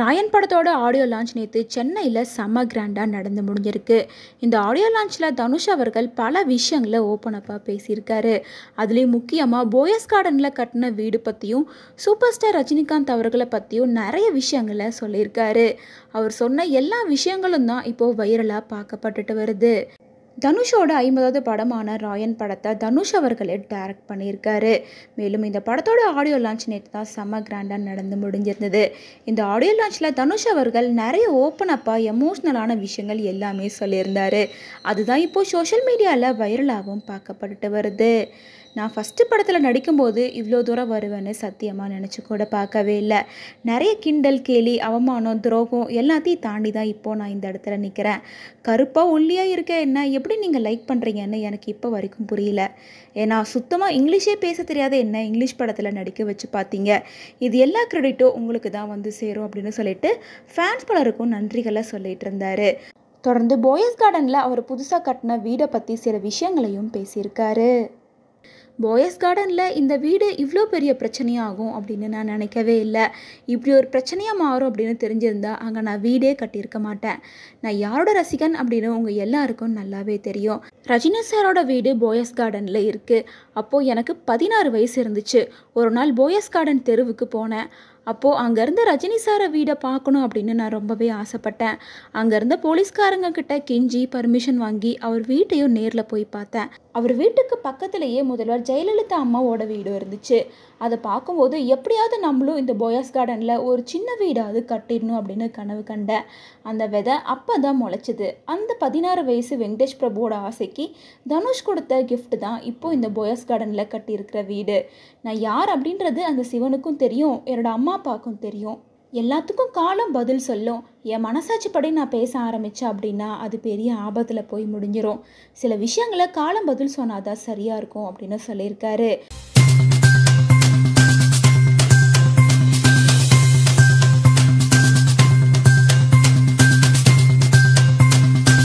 ராயன் படத்தோட audio launch நேற்று சென்னையில் செம்ம கிராண்டாக நடந்து முடிஞ்சிருக்கு இந்த ஆடியோ லான்ச்சில் தனுஷ் அவர்கள் பல விஷயங்களை ஓப்பனப்பாக பேசியிருக்காரு அதுலேயும் முக்கியமாக போயஸ் கார்டனில் கட்டின வீடு பற்றியும் சூப்பர் ஸ்டார் ரஜினிகாந்த் அவர்களை பற்றியும் நிறைய விஷயங்களை சொல்லியிருக்காரு அவர் சொன்ன எல்லா விஷயங்களும் தான் இப்போது வைரலாக பார்க்கப்பட்டுட்டு வருது தனுஷோட ஐம்பதாவது படமான ராயன் படத்தை தனுஷ் அவர்களே டைரக்ட் பண்ணியிருக்காரு மேலும் இந்த படத்தோட ஆடியோ லான்ச் நேற்று தான் செம்ம கிராண்டாக நடந்து முடிஞ்சிருந்தது இந்த ஆடியோ லான்ச்சில் தனுஷ் அவர்கள் நிறைய ஓப்பன் அப்பாக எமோஷ்னலான விஷயங்கள் எல்லாமே சொல்லியிருந்தார் அதுதான் இப்போது சோஷியல் மீடியாவில் வைரலாகவும் பார்க்கப்பட்டுட்டு வருது நான் ஃபஸ்ட்டு படத்தில் நடிக்கும்போது இவ்வளோ தூரம் வருவேன்னு சத்தியமாக நினச்சி கூட பார்க்கவே இல்லை நிறைய கிண்டல் கேலி அவமானம் துரோகம் எல்லாத்தையும் தாண்டி தான் இப்போது நான் இந்த இடத்துல நிற்கிறேன் கருப்பாக ஒல்லியாக இருக்க என்ன எப்படி நீங்கள் லைக் பண்ணுறீங்கன்னு எனக்கு இப்போ வரைக்கும் புரியல ஏன்னா சுத்தமாக இங்கிலீஷே பேச தெரியாத என்ன இங்கிலீஷ் படத்தில் நடிக்க வச்சு பார்த்தீங்க இது எல்லா க்ரெடிட்டும் உங்களுக்கு தான் வந்து சேரும் அப்படின்னு சொல்லிட்டு ஃபேன்ஸ் பலருக்கும் நன்றிகளை சொல்லிட்டு இருந்தார் தொடர்ந்து போயஸ் கார்டனில் அவர் புதுசாக கட்டின வீடை பற்றி சில விஷயங்களையும் பேசியிருக்காரு போயஸ் கார்டனில் இந்த வீடு இவ்வளோ பெரிய பிரச்சனையாகும் அப்படின்னு நான் நினைக்கவே இல்லை இப்படி ஒரு பிரச்சனையாக மாறும் அப்படின்னு தெரிஞ்சிருந்தால் அங்கே நான் வீடே கட்டியிருக்க மாட்டேன் நான் யாரோட ரசிகன் அப்படின்னு உங்கள் எல்லாருக்கும் நல்லாவே தெரியும் ரஜினி சாரோட வீடு போயஸ் கார்டனில் இருக்குது அப்போது எனக்கு பதினாறு வயசு இருந்துச்சு ஒரு நாள் போயஸ் கார்டன் தெருவுக்கு போனேன் அப்போது அங்கேருந்து ரஜினி சாரை வீடை பார்க்கணும் அப்படின்னு நான் ரொம்பவே ஆசைப்பட்டேன் அங்கேருந்த போலீஸ்காரங்க கிட்ட கெஞ்சி பர்மிஷன் வாங்கி அவர் வீட்டையும் நேரில் போய் பார்த்தேன் அவர் வீட்டுக்கு பக்கத்துலேயே முதல்வர் ஜெயலலிதா அம்மாவோட வீடு இருந்துச்சு அதை பார்க்கும்போது எப்படியாவது நம்மளும் இந்த பாயாஸ் கார்டனில் ஒரு சின்ன வீடாவது கட்டிடணும் அப்படின்னு கனவு கண்டேன் அந்த விதை அப்போ தான் முளைச்சிது அந்த பதினாறு வயசு வெங்கடேஷ் பிரபுவோட ஆசைக்கு தனுஷ் கொடுத்த கிஃப்ட் தான் இப்போது இந்த பாயாஸ் கார்டனில் கட்டியிருக்கிற வீடு நான் யார் அப்படின்றது அந்த சிவனுக்கும் தெரியும் என்னோட அம்மா அம்மா அப்பாவுக்கும் தெரியும் எல்லாத்துக்கும் காலம் பதில் சொல்லும் என் மனசாட்சி படி நான் பேச ஆரம்பித்தேன் அப்படின்னா அது பெரிய ஆபத்தில் போய் முடிஞ்சிடும் சில விஷயங்களை காலம் பதில் சொன்னாதான் சரியாக இருக்கும் அப்படின்னு சொல்லியிருக்காரு